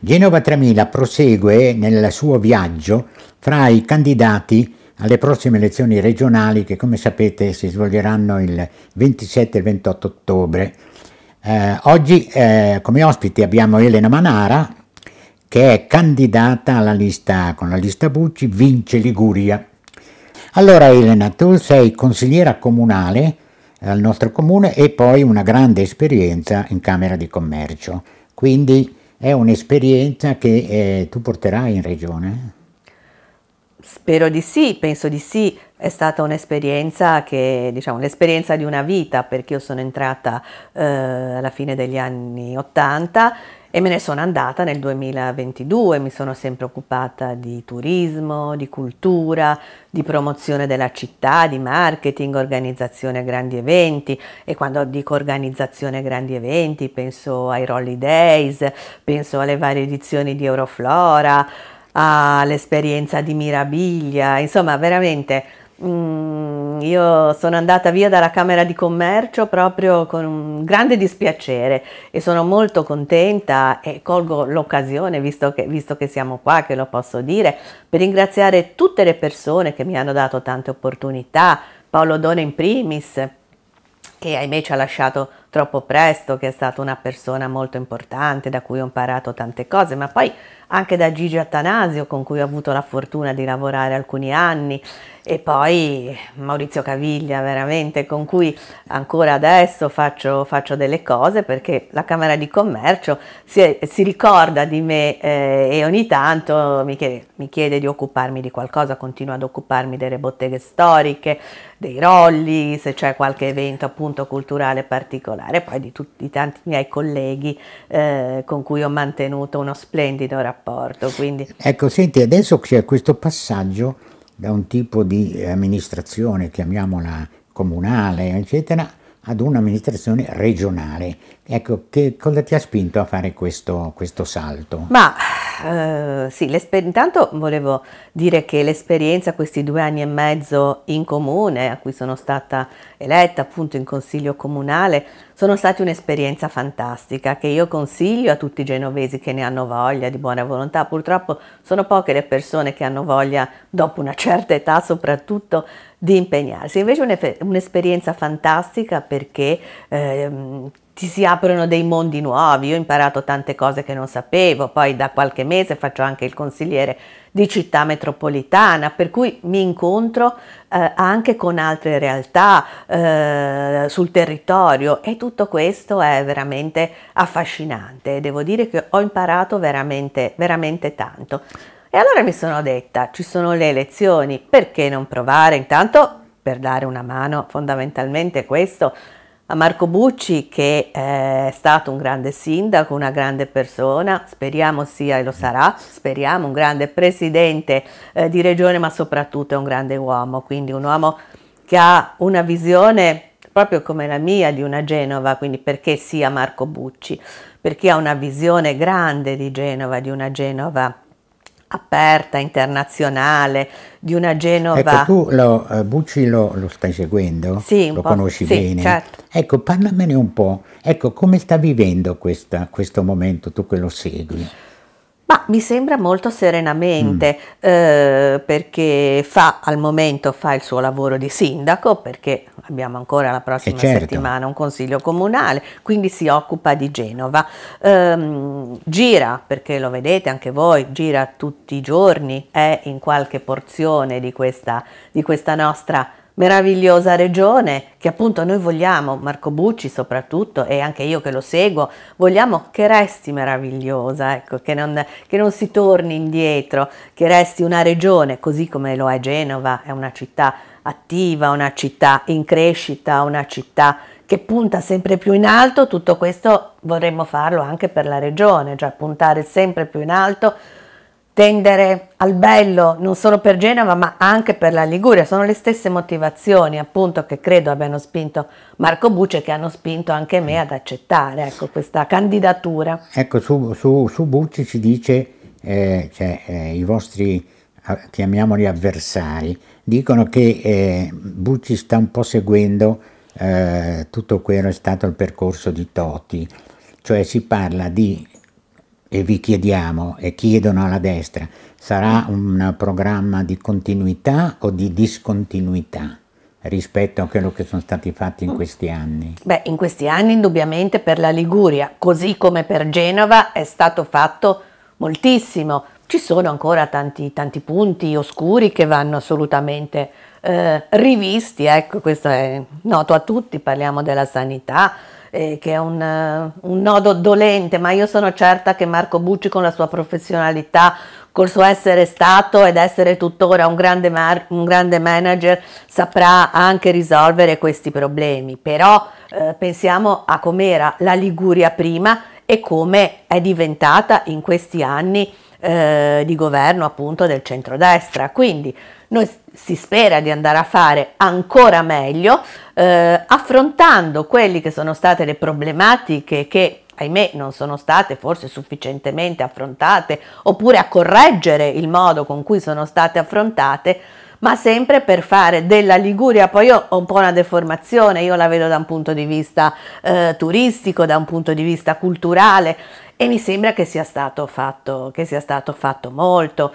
Genova 3000 prosegue nel suo viaggio fra i candidati alle prossime elezioni regionali che come sapete si svolgeranno il 27 e il 28 ottobre. Eh, oggi eh, come ospiti abbiamo Elena Manara che è candidata alla lista con la lista Bucci Vince Liguria. Allora Elena, tu sei consigliera comunale eh, al nostro comune e poi una grande esperienza in Camera di Commercio. Quindi è un'esperienza che eh, tu porterai in regione? Spero di sì, penso di sì. È stata un'esperienza che, diciamo, l'esperienza di una vita, perché io sono entrata eh, alla fine degli anni Ottanta e me ne sono andata nel 2022, mi sono sempre occupata di turismo, di cultura, di promozione della città, di marketing, organizzazione grandi eventi e quando dico organizzazione grandi eventi penso ai Rolly Days, penso alle varie edizioni di Euroflora, all'esperienza di Mirabilia, insomma veramente Mm, io sono andata via dalla Camera di Commercio proprio con un grande dispiacere e sono molto contenta e colgo l'occasione, visto, visto che, siamo qua, che lo posso dire, per ringraziare tutte le persone che mi hanno dato tante opportunità, Paolo Done in primis, che ahimè ci ha lasciato troppo presto, che è stata una persona molto importante da cui ho imparato tante cose, ma poi anche da Gigi Attanasio con cui ho avuto la fortuna di lavorare alcuni anni e poi Maurizio Caviglia veramente con cui ancora adesso faccio, faccio delle cose perché la Camera di Commercio si, si ricorda di me eh, e ogni tanto mi chiede, mi chiede, di occuparmi di qualcosa, continuo ad occuparmi delle botteghe storiche, dei rolli, se c'è qualche evento appunto culturale particolare, poi di tutti i tanti miei colleghi eh, con cui ho mantenuto uno splendido rapporto rapporto. Quindi. Ecco, senti, adesso c'è questo passaggio da un tipo di amministrazione, chiamiamola comunale, eccetera, ad un'amministrazione regionale. Ecco, che cosa ti ha spinto a fare questo, questo salto? Ma eh, sì, intanto volevo dire che l'esperienza, questi due anni e mezzo in comune, a cui sono stata eletta appunto in consiglio comunale, sono stati un'esperienza fantastica che io consiglio a tutti i genovesi che ne hanno voglia, di buona volontà. Purtroppo sono poche le persone che hanno voglia, dopo una certa età soprattutto, di impegnarsi. Invece è un'esperienza fantastica perché ehm, ti si aprono dei mondi nuovi. Io ho imparato tante cose che non sapevo, poi da qualche mese faccio anche il consigliere di città metropolitana, per cui mi incontro eh, anche con altre realtà eh, sul territorio e tutto questo è veramente affascinante. Devo dire che ho imparato veramente, veramente tanto. E allora mi sono detta, ci sono le elezioni, perché non provare? Intanto per dare una mano, fondamentalmente questo a Marco Bucci che eh, è stato un grande sindaco, una grande persona, speriamo sia e lo sarà, speriamo un grande presidente eh, di regione, ma soprattutto è un grande uomo, quindi un uomo che ha una visione proprio come la mia di una Genova, quindi perché sia Marco Bucci, perché ha una visione grande di Genova, di una Genova aperta, internazionale, di una Genova. Ecco, tu lo, eh, Bucci lo, lo stai seguendo? Sì, lo conosci sì, bene. Certo. Ecco, parlamene un po', ecco, come sta vivendo questa, questo momento, tu che lo segui? Ma mi sembra molto serenamente mm. eh, perché fa al momento fa il suo lavoro di sindaco perché abbiamo ancora la prossima eh, certo. settimana un consiglio comunale, quindi si occupa di Genova. Ehm, gira, perché lo vedete anche voi, gira tutti i giorni, è in qualche porzione di questa, di questa nostra meravigliosa regione che appunto noi vogliamo, Marco Bucci soprattutto e anche io che lo seguo, vogliamo che resti meravigliosa, ecco, che, non, che non si torni indietro, che resti una regione così come lo è Genova, è una città attiva, una città in crescita, una città che punta sempre più in alto, tutto questo vorremmo farlo anche per la regione, cioè puntare sempre più in alto tendere al bello non solo per Genova ma anche per la Liguria. Sono le stesse motivazioni appunto che credo abbiano spinto Marco Bucce che hanno spinto anche me ad accettare ecco, questa candidatura. Ecco su, su, su Bucci ci dice eh, cioè, eh, i vostri ah, chiamiamoli avversari dicono che eh, Bucci sta un po' seguendo eh, tutto quello che è stato il percorso di Toti cioè si parla di e vi chiediamo e chiedono alla destra, sarà un programma di continuità o di discontinuità? rispetto a quello che sono stati fatti in mm. questi anni? Beh, in questi anni indubbiamente per la Liguria, così come per Genova, è stato fatto moltissimo. Ci sono ancora tanti, tanti punti oscuri che vanno assolutamente eh, rivisti, ecco, questo è noto a tutti, parliamo della sanità, eh, che è un, eh, un nodo dolente, ma io sono certa che Marco Bucci con la sua professionalità, col suo essere stato ed essere tuttora un grande, mar- un grande manager saprà anche risolvere questi problemi, però eh, pensiamo a com'era la Liguria prima e come è diventata in questi anni eh, di governo appunto del centrodestra, quindi noi si spera di andare a fare ancora meglio, eh, affrontando quelle che sono state le problematiche che ahimè non sono state forse sufficientemente affrontate, oppure a correggere il modo con cui sono state affrontate, ma sempre per fare della Liguria, poi io ho un po' una deformazione, io la vedo da un punto di vista eh, turistico, da un punto di vista culturale e mi sembra che sia stato fatto, sia stato fatto molto.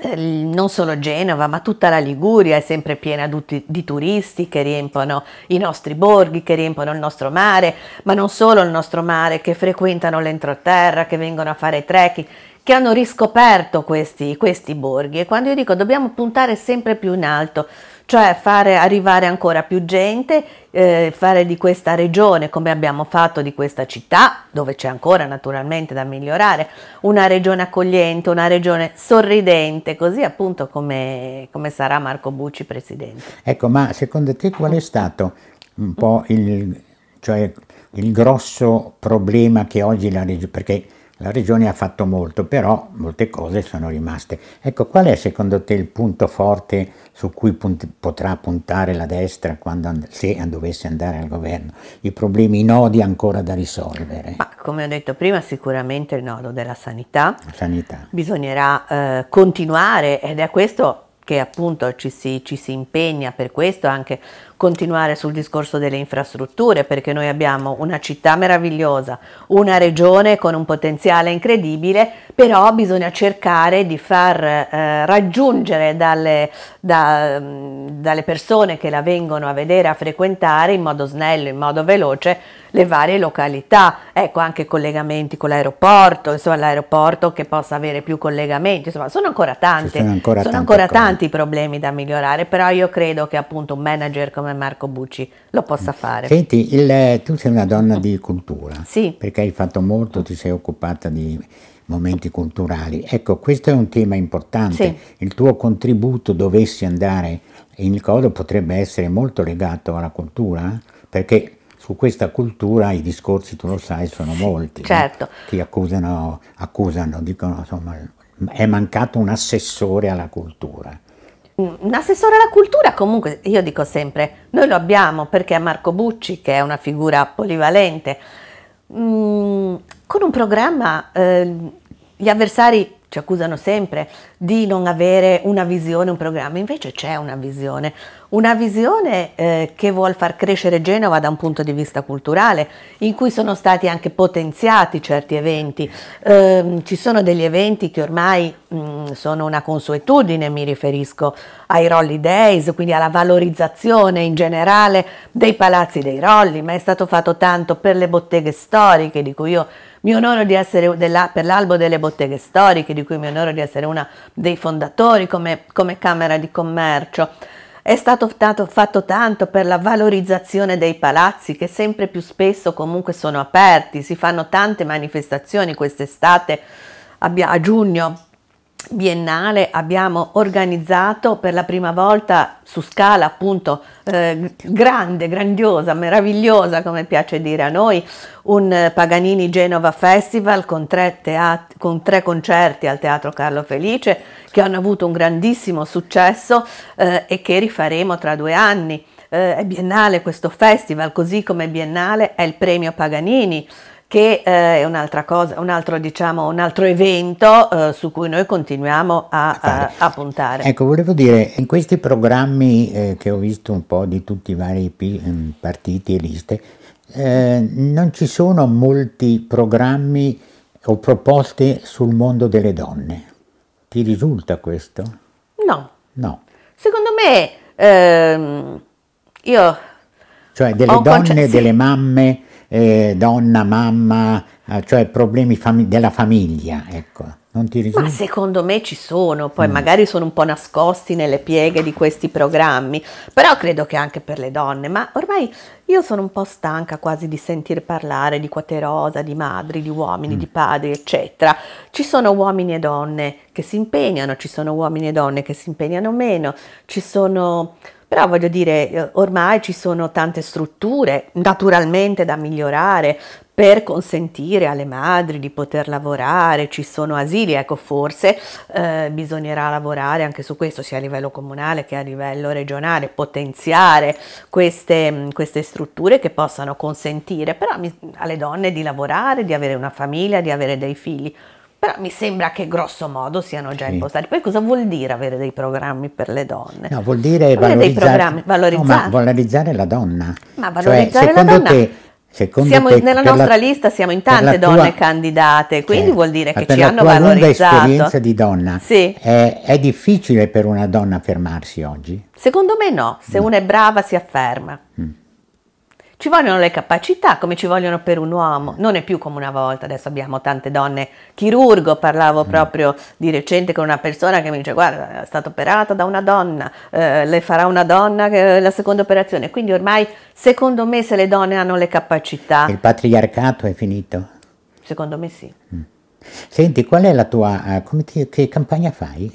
Ehm, non solo Genova, ma tutta la Liguria è sempre piena di turisti che riempiono i nostri borghi, che riempiono il nostro mare, ma non solo il nostro mare, che frequentano l'entroterra, che vengono a fare trekking, che hanno riscoperto questi, questi borghi. E quando io dico dobbiamo puntare sempre più in alto, cioè fare arrivare ancora più gente, eh, fare di questa regione, come abbiamo fatto di questa città, dove c'è ancora naturalmente da migliorare, una regione accogliente, una regione sorridente, così appunto come, come sarà Marco Bucci presidente. Ecco, ma secondo te qual è stato un po' il, cioè, il grosso problema che oggi la regione, la regione ha fatto molto, però molte cose sono rimaste. Ecco, qual è secondo te il punto forte su cui punt potrà puntare la destra quando, se dovesse andare al governo? I problemi, i nodi ancora da risolvere? Ma, come ho detto prima, sicuramente il nodo della sanità. sanità. Bisognerà eh, continuare ed è a questo che appunto ci si, ci si impegna, per questo anche continuare sul discorso delle infrastrutture perché noi abbiamo una città meravigliosa, una regione con un potenziale incredibile, però bisogna cercare di far eh, raggiungere dalle, da, mm, dalle persone che la vengono a vedere, a frequentare in modo snello, in modo veloce le varie località, ecco anche collegamenti con l'aeroporto, insomma l'aeroporto che possa avere più collegamenti, insomma sono ancora tanti, sono ancora, sono tanti, ancora tanti i problemi da migliorare, però io credo che appunto un manager come come Marco Bucci lo possa mm. fare. Senti, il, eh, tu sei una donna di cultura, sì. perché hai fatto molto, ti sei occupata di momenti culturali. Ecco, questo è un tema importante. Sì. Il tuo contributo dovessi andare in codo potrebbe essere molto legato alla cultura, eh? perché su questa cultura i discorsi, tu lo sai, sono molti. Certo. No? Ti accusano, accusano, dicono, insomma, è mancato un assessore alla cultura un mm, assessore alla cultura comunque, io dico sempre, noi lo abbiamo perché è Marco Bucci, che è una figura polivalente, mh, mm, con un programma eh, gli avversari ci accusano sempre di non avere una visione, un programma, invece c'è una visione, una visione eh, che vuol far crescere Genova da un punto di vista culturale, in cui sono stati anche potenziati certi eventi. Eh, ci sono degli eventi che ormai mh, mm, sono una consuetudine, mi riferisco ai Rolly Days, quindi alla valorizzazione in generale dei palazzi dei Rolli, ma è stato fatto tanto per le botteghe storiche, di cui io mi onoro di essere della, per l'albo delle botteghe storiche, di cui mi onoro di essere una dei fondatori come, come Camera di Commercio. È stato fatto tanto per la valorizzazione dei palazzi che sempre più spesso comunque sono aperti, si fanno tante manifestazioni quest'estate a giugno biennale abbiamo organizzato per la prima volta su scala appunto eh, grande, grandiosa, meravigliosa come piace dire a noi, un Paganini Genova Festival con tre, con tre concerti al Teatro Carlo Felice che hanno avuto un grandissimo successo eh, e che rifaremo tra due anni. Eh, è biennale questo festival, così come biennale è il premio Paganini che eh, è un'altra cosa, un altro, diciamo, un altro evento eh, su cui noi continuiamo a, a, a, puntare. Ecco, volevo dire, in questi programmi eh, che ho visto un po' di tutti i vari ehm, partiti e liste, eh, non ci sono molti programmi o proposte sul mondo delle donne. Ti risulta questo? No. No. Secondo me, ehm, io... Cioè delle donne, sì. delle mamme eh, donna, mamma, eh, cioè problemi fam- della famiglia. Ecco. Non ti Ma secondo me ci sono, poi mm. magari sono un po' nascosti nelle pieghe di questi programmi, però credo che anche per le donne, ma ormai io sono un po' stanca quasi di sentire parlare di quaterosa, di madri, di uomini, mm. di padri, eccetera. Ci sono uomini e donne che si impegnano, ci sono uomini e donne che si impegnano meno, ci sono... Però voglio dire, eh, ormai ci sono tante strutture naturalmente da migliorare, per consentire alle madri di poter lavorare, ci sono asili, ecco forse eh, bisognerà lavorare anche su questo sia a livello comunale che a livello regionale, potenziare queste, mm, queste strutture che possano consentire però alle donne di lavorare, di avere una famiglia, di avere dei figli però mi sembra che grosso modo siano già sì. impostati. Poi cosa vuol dire avere dei programmi per le donne? No, vuol dire avere valorizzare, dei programmi, valorizzare. No, valorizzare la donna. Ma valorizzare cioè, la donna te, Secondo siamo te, nella nostra la, lista siamo in tante donne candidate, quindi certo, vuol dire che ci hanno valorizzato. Per la tua lunga esperienza di donna, sì. è, è, difficile per una donna fermarsi oggi? Secondo me no, se no. una è brava si afferma. Mm. Ci vogliono le capacità come ci vogliono per un uomo, non è più come una volta, adesso abbiamo tante donne. Chirurgo, parlavo mm. proprio di recente con una persona che mi dice guarda è stata operata da una donna, eh, le farà una donna eh, la seconda operazione, quindi ormai secondo me se le donne hanno le capacità. Il patriarcato è finito? Secondo me sì. Mm. Senti, qual è la tua, eh, ti, che campagna fai?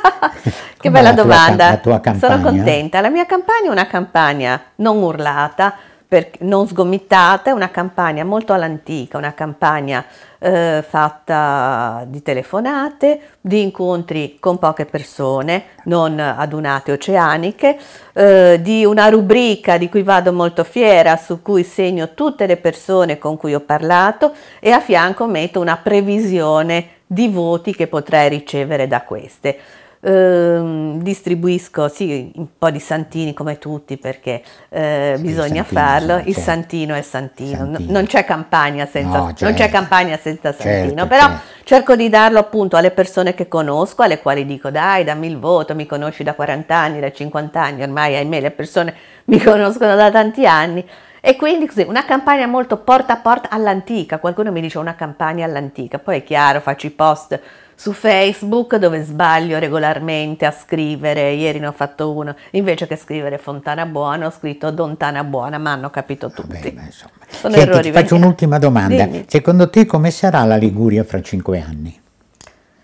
che bella domanda, tua, la tua sono contenta. La mia campagna è una campagna non urlata, per, non sgomitata, è una campagna molto all'antica, una campagna eh, fatta di telefonate, di incontri con poche persone, non adunate oceaniche, eh, di una rubrica di cui vado molto fiera, su cui segno tutte le persone con cui ho parlato e a fianco metto una previsione di voti che potrei ricevere da queste. Ehm, distribuisco sì, un po' di santini come tutti perché eh, sì, bisogna santino, farlo, il certo. santino è santino, santino. non c'è campagna senza, no, certo. non c'è certo. campagna senza certo, santino, certo, cerco di darlo appunto alle persone che conosco, alle quali dico dai dammi il voto, mi conosci da 40 anni, da 50 anni, ormai ahimè le persone mi conoscono da tanti anni. E quindi così, una campagna molto porta a porta all'antica, qualcuno mi dice una campagna all'antica, poi è chiaro, faccio i post su Facebook dove sbaglio regolarmente a scrivere, ieri ne ho fatto uno, invece che scrivere Fontana Buona ho scritto Dontana Buona, ma hanno capito tutti. Bene, Sono Senti, errori. Ti faccio un'ultima domanda, Dimmi. secondo te come sarà la Liguria fra cinque anni?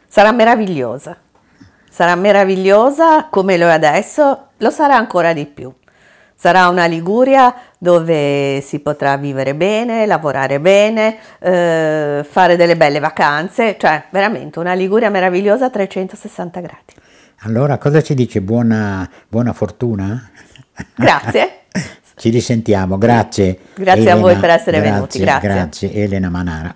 Sarà meravigliosa, sarà meravigliosa come lo è adesso, lo sarà ancora di più. Sarà una Liguria dove si potrà vivere bene, lavorare bene, eh, fare delle belle vacanze, cioè veramente una Liguria meravigliosa a 360 gradi. Allora, cosa ci dice? Buona, buona fortuna? Grazie. ci risentiamo, grazie. Grazie Elena, a voi per essere grazie, venuti, grazie. Grazie Elena Manara.